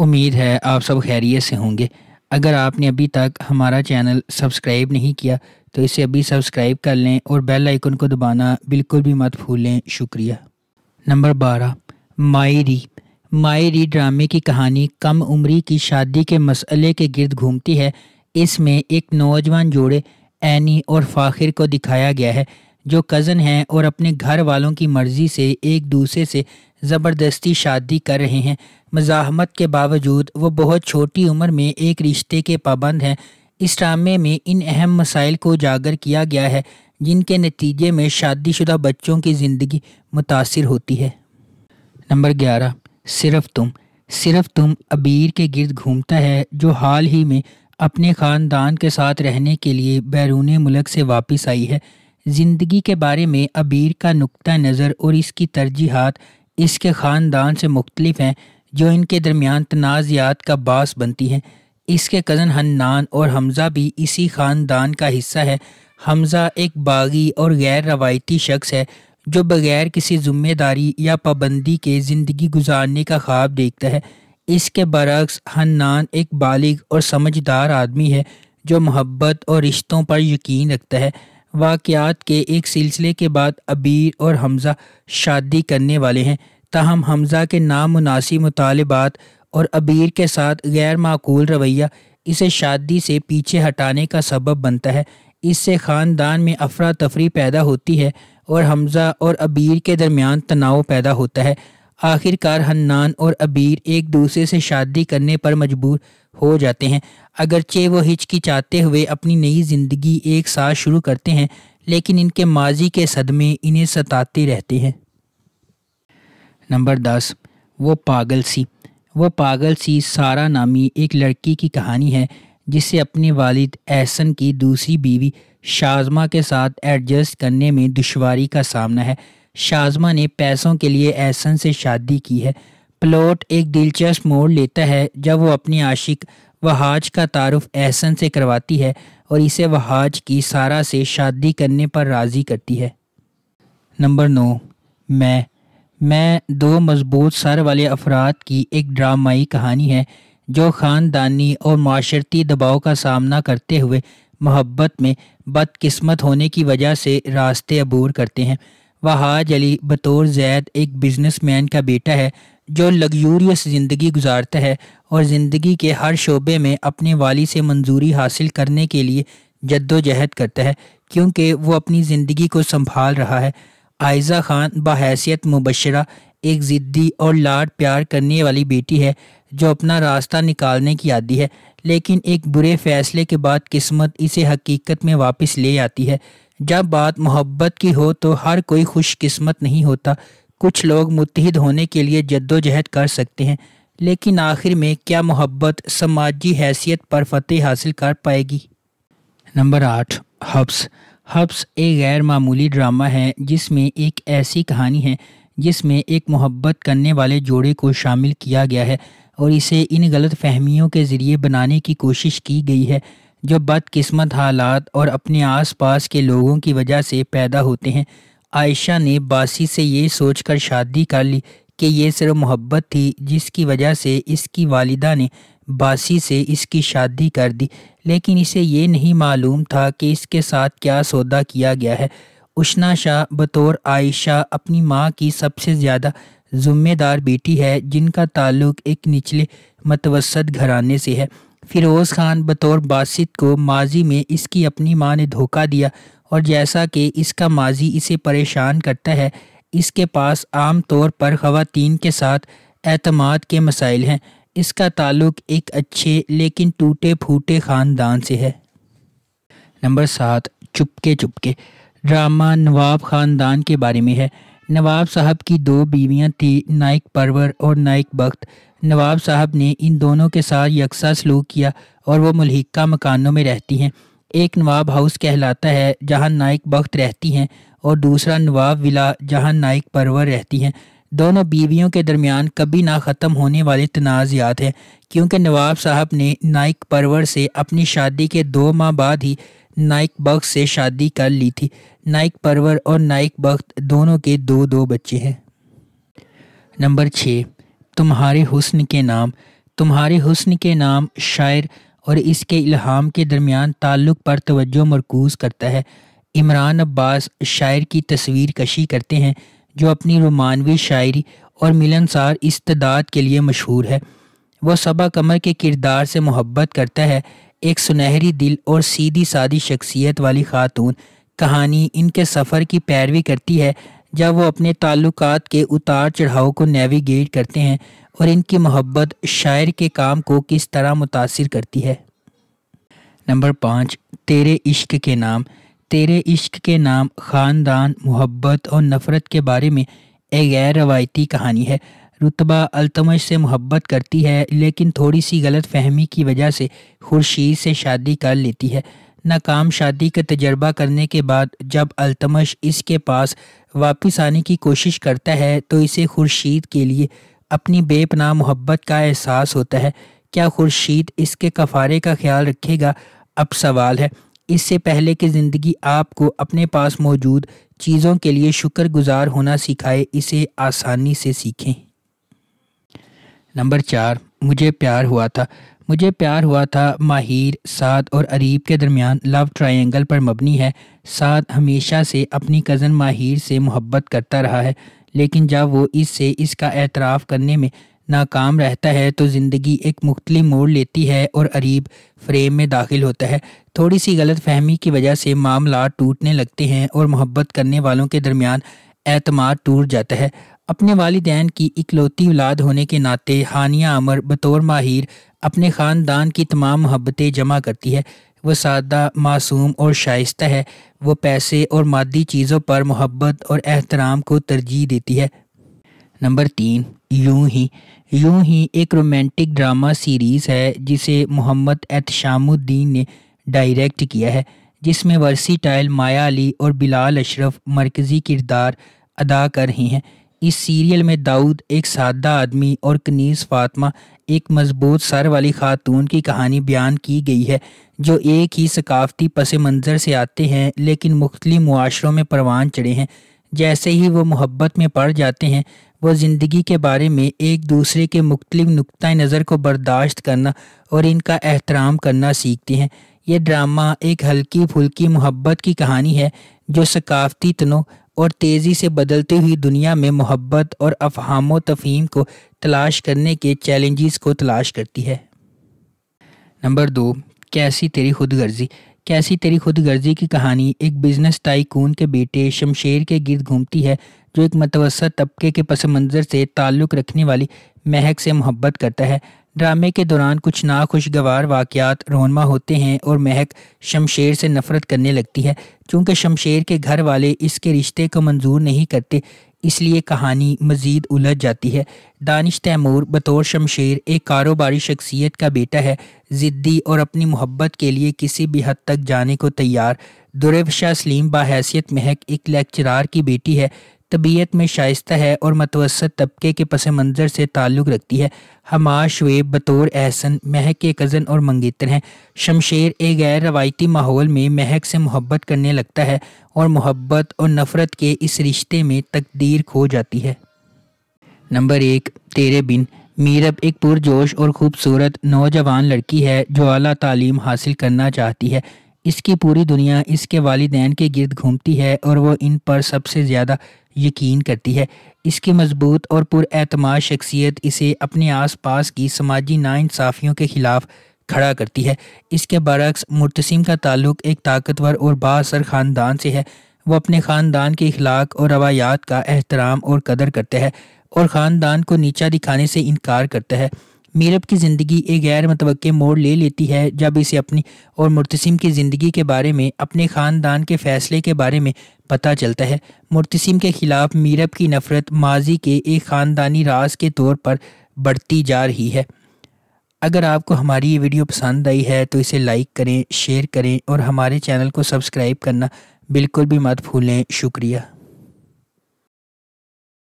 उम्मीद है आप सब खैरियत से होंगे अगर आपने अभी तक हमारा चैनल सब्सक्राइब नहीं किया तो इसे अभी सब्सक्राइब कर लें और बेल आइकन को दबाना बिल्कुल भी मत भूलें शुक्रिया नंबर बारह मायरी मायरी ड्रामे की कहानी कम उम्री की शादी के मसले के गिर्द घूमती है इसमें एक नौजवान जोड़े एनी और फ़ाखिर को दिखाया गया है जो कज़न हैं और अपने घर वालों की मर्ज़ी से एक दूसरे से ज़बरदस्ती शादी कर रहे हैं मज़ाहमत के बावजूद वो बहुत छोटी उम्र में एक रिश्ते के पाबंद हैं इस ड्रामे में इन अहम मसाइल को उजागर किया गया है जिनके नतीजे में शादीशुदा बच्चों की ज़िंदगी मुतासर होती है नंबर ग्यारह सिर्फ तुम सिर्फ तुम अबीर के गिरद घूमता है जो हाल ही में अपने ख़ानदान के साथ रहने के लिए बैरून मुल्क से वापस आई है ज़िंदगी के बारे में अबीर का नुक्ता नज़र और इसकी तरजीहत इसके ख़ानदान से मुख्तलिफ हैं जो इनके दरमियान तनाज़ियात का बास बनती हैं इसके कज़न हन्नान और हमज़ा भी इसी ख़ानदान का हिस्सा है हमज़ा एक बागी और गैर रवायती शख्स है जो बग़ैर किसी ज़िम्मेदारी या पाबंदी के ज़िंदगी गुजारने का ख्वाब देखता है इसके बरक्स हन्नान एक बालिग और समझदार आदमी है जो मोहब्बत और रिश्तों पर यकीन रखता है वाक़ात के एक सिलसिले के बाद अबीर और हमज़ा शादी करने वाले हैं ताहम हमज़ा के नामनासिब मुतालबात और अबीर के साथ गैर माकूल रवैया इसे शादी से पीछे हटाने का सबब बनता है इससे ख़ानदान में अफरा तफरी पैदा होती है और हमज़ा और अबीर के दरमियान तनाव पैदा होता है आखिरकार हन्नान और अबीर एक दूसरे से शादी करने पर मजबूर हो जाते हैं अगरचे वो हिचकिचाते हुए अपनी नई ज़िंदगी एक साथ शुरू करते हैं लेकिन इनके माजी के सदमे इन्हें सताते रहते हैं नंबर दस वो पागल सी वो पागल सी सारा नामी एक लड़की की कहानी है जिसे अपने वालिद एहसन की दूसरी बीवी शाजमा के साथ एडजस्ट करने में दुशारी का सामना है शाजमा ने पैसों के लिए एहसन से शादी की है प्लॉट एक दिलचस्प मोड़ लेता है जब वो अपनी आशिक वहाज का तारुफ एहसन से करवाती है और इसे वहाज की सारा से शादी करने पर राज़ी करती है नंबर नौ मैं मैं दो मजबूत सर वाले अफराद की एक ड्रामाई कहानी है जो ख़ानदानी और माशरती दबाव का सामना करते हुए मोहब्बत में बदकस्मत होने की वजह से रास्ते अबूर करते हैं वहाज अली बतौर जैद एक बिजनेसमैन का बेटा है जो लग्जूरियस ज़िंदगी गुजारता है और ज़िंदगी के हर शोबे में अपने वाली से मंजूरी हासिल करने के लिए जद्दोजहद करता है क्योंकि वो अपनी ज़िंदगी को संभाल रहा है आयज़ा खान बाहैसियत मुबशरा एक ज़िद्दी और लाड प्यार करने वाली बेटी है जो अपना रास्ता निकालने की आदि है लेकिन एक बुरे फैसले के बाद किस्मत इसे हकीकत में वापस ले आती है जब बात मोहब्बत की हो तो हर कोई खुशकस्मत नहीं होता कुछ लोग मुतहद होने के लिए जद्दोजहद कर सकते हैं लेकिन आखिर में क्या मोहब्बत समाजी हैसियत पर फतेह हासिल कर पाएगी नंबर आठ हब्स हब्स एक गैर मामूली ड्रामा है जिसमें एक ऐसी कहानी है जिसमें एक मोहब्बत करने वाले जोड़े को शामिल किया गया है और इसे इन गलत फहमियों के ज़रिए बनाने की कोशिश की गई है जो बदकस्मत हालात और अपने आसपास के लोगों की वजह से पैदा होते हैं आयशा ने बासी से ये सोचकर शादी कर ली कि ये सिर्फ मोहब्बत थी जिसकी वजह से इसकी वालिदा ने बासी से इसकी शादी कर दी लेकिन इसे ये नहीं मालूम था कि इसके साथ क्या सौदा किया गया है उशना शाह बतौर आयशा अपनी माँ की सबसे ज़्यादा जुम्मेदार बेटी है जिनका ताल्लुक एक निचले मतवसत घराने से है फिरोज़ खान बतौर बासित को माजी में इसकी अपनी माँ ने धोखा दिया और जैसा कि इसका माजी इसे परेशान करता है इसके पास आम तौर पर ख़वातीन के साथ अतमाद के मसाइल हैं इसका ताल्लुक एक अच्छे लेकिन टूटे फूटे ख़ानदान से है नंबर सात चुपके चुपके ड्रामा नवाब ख़ानदान के बारे में है नवाब साहब की दो बीवियां थीं नाइक परवर और नाइक बख्त नवाब साहब ने इन दोनों के साथ यकसा सलूक किया और वो मलहिका मकानों में रहती हैं एक नवाब हाउस कहलाता है जहां नाइक बख्त रहती हैं और दूसरा नवाब विला जहां नाइक परवर रहती हैं दोनों बीवियों के दरमियान कभी ना ख़त्म होने वाले तनाज़ात हैं क्योंकि नवाब साहब ने नाइक परवर से अपनी शादी के दो माह बाद ही नाइक बख्त से शादी कर ली थी नाइक परवर और नाइक बख्त दोनों के दो दो बच्चे हैं नंबर छः तुम्हारे हुस्न के नाम तुम्हारे हुस्न के नाम शायर और इसके इल्हाम के दरमियान ताल्लुक़ पर तवज्जो मरकूज़ करता है इमरान अब्बास शायर की तस्वीर कशी करते हैं जो अपनी रोमानवी शायरी और मिलनसार इस्तदाद के लिए मशहूर है वह सबा कमर के किरदार से मोहब्बत करता है एक सुनहरी दिल और सीधी सादी शख्सियत वाली खातून कहानी इनके सफ़र की पैरवी करती है जब वो अपने ताल्लुक के उतार चढ़ाव को नेविगेट करते हैं और इनकी मोहब्बत शायर के काम को किस तरह मुतासर करती है नंबर पाँच तेरे इश्क के नाम तेरे इश्क के नाम ख़ानदान मोहब्बत और नफ़रत के बारे में एक गैर रवायती कहानी है रुतबा अलतमश से मोहब्बत करती है लेकिन थोड़ी सी गलत फहमी की वजह से खुर्शीद से शादी कर लेती है नाकाम शादी का तजर्बा करने के बाद जब अलतमश इसके पास वापस आने की कोशिश करता है तो इसे खुर्शीद के लिए अपनी बेपना मोहब्बत का एहसास होता है क्या खुर्शीद इसके कफारे का ख्याल रखेगा अब सवाल है इससे पहले कि ज़िंदगी आपको अपने पास मौजूद चीज़ों के लिए शुक्रगुजार होना सिखाए इसे आसानी से सीखें नंबर चार मुझे प्यार हुआ था मुझे प्यार हुआ था माहिर साद और अरीब के दरमियान लव ट्रायंगल पर मबनी है साद हमेशा से अपनी कज़न माहिर से मोहब्बत करता रहा है लेकिन जब वो इससे इसका एतराफ़ करने में नाकाम रहता है तो ज़िंदगी एक मुख्तलि मोड़ लेती है और अरीब फ्रेम में दाखिल होता है थोड़ी सी गलत फहमी की वजह से मामला टूटने लगते हैं और मोहब्बत करने वालों के दरमियान एतमाद टूट जाता है अपने वालदान की इकलौती औलाद होने के नाते हानिया अमर बतौर माहिर अपने ख़ानदान की तमाम मोहब्बतें जमा करती है वो सादा मासूम और शाइस्त है वो पैसे और मादी चीज़ों पर मोहब्बत और एहतराम को तरजीह देती है नंबर तीन यूं ही यूं ही एक रोमांटिक ड्रामा सीरीज़ है जिसे मोहम्मद एहतशामुद्दीन ने डायरेक्ट किया है जिसमें वर्सी टाइल माया अली और बिलाल अशरफ मरकज़ी किरदार अदा कर रही हैं इस सीरियल में दाऊद एक सादा आदमी और कनीस फातमा एक मजबूत सर वाली खातून की कहानी बयान की गई है जो एक ही सकाफती पस मंज़र से आते हैं लेकिन मुख्तलि माशरों में परवान चढ़े हैं जैसे ही वो मोहब्बत में पड़ जाते हैं वो ज़िंदगी के बारे में एक दूसरे के मुख्तलिफ नुक़ नज़र को बर्दाश्त करना और इनका एहतराम करना सीखते हैं यह ड्रामा एक हल्की फुल्की मोहब्बत की कहानी है जो सकाफती तनों और तेज़ी से बदलती हुई दुनिया में मोहब्बत और अफहाम तफहीम को तलाश करने के चैलेंजेस को तलाश करती है नंबर दो कैसी तेरी खुद गर्जी कैसी तेरी खुद गर्जी की कहानी एक बिजनेस टाइकून के बेटे शमशेर के गिरद घूमती है जो एक मतवसर तबके के पस मंज़र से ताल्लुक़ रखने वाली महक से मोहब्बत करता है ड्रामे के दौरान कुछ नाखुशगवार वाकयात रोनमा होते हैं और महक शमशेर से नफ़रत करने लगती है चूँकि शमशेर के घर वाले इसके रिश्ते को मंजूर नहीं करते इसलिए कहानी मज़ीद उलझ जाती है दानिश तैमूर बतौर शमशेर एक कारोबारी शख्सियत का बेटा है ज़िद्दी और अपनी मोहब्बत के लिए किसी भी हद तक जाने को तैयार शाह सलीम बाहैसियत महक एक लेक्चरार की बेटी है तबीयत में शाइस्ता है और मतवसत तबके के पस मंज़र से ताल्लुक़ रखती है हमा शुब बतौर एहसन महक के कज़न और मंगेतर हैं शमशेर एक गैर रवायती माहौल में महक से मोहब्बत करने लगता है और मोहब्बत और नफ़रत के इस रिश्ते में तकदीर खो जाती है नंबर एक तेरे बिन मीरब एक पुरजोश और खूबसूरत नौजवान लड़की है जो अली तालीम हासिल करना चाहती है इसकी पूरी दुनिया इसके वालदेन के गिरद घूमती है और वह इन पर सबसे ज़्यादा यकीन करती है इसकी मजबूत और पुरमाद शख्सियत इसे अपने आस पास की समाजी नाानसाफ़ियों के ख़िलाफ़ खड़ा करती है इसके बरक्स मुतसम का ताल्लुक एक ताकतवर और बासर ख़ानदान से है वो अपने ख़ानदान के अखलाक और रवायात का एहतराम और कदर करता है और ख़ानदान को नीचा दिखाने से इनकार करता है मीरब की ज़िंदगी एक गैर मतवक़ मोड़ ले लेती है जब इसे अपनी और मुर्तसिम की ज़िंदगी के बारे में अपने ख़ानदान के फ़ैसले के बारे में पता चलता है मुर्तसिम के ख़िलाफ़ मीरब की नफ़रत माजी के एक ख़ानदानी राज के तौर पर बढ़ती जा रही है अगर आपको हमारी ये वीडियो पसंद आई है तो इसे लाइक करें शेयर करें और हमारे चैनल को सब्सक्राइब करना बिल्कुल भी मत भूलें शुक्रिया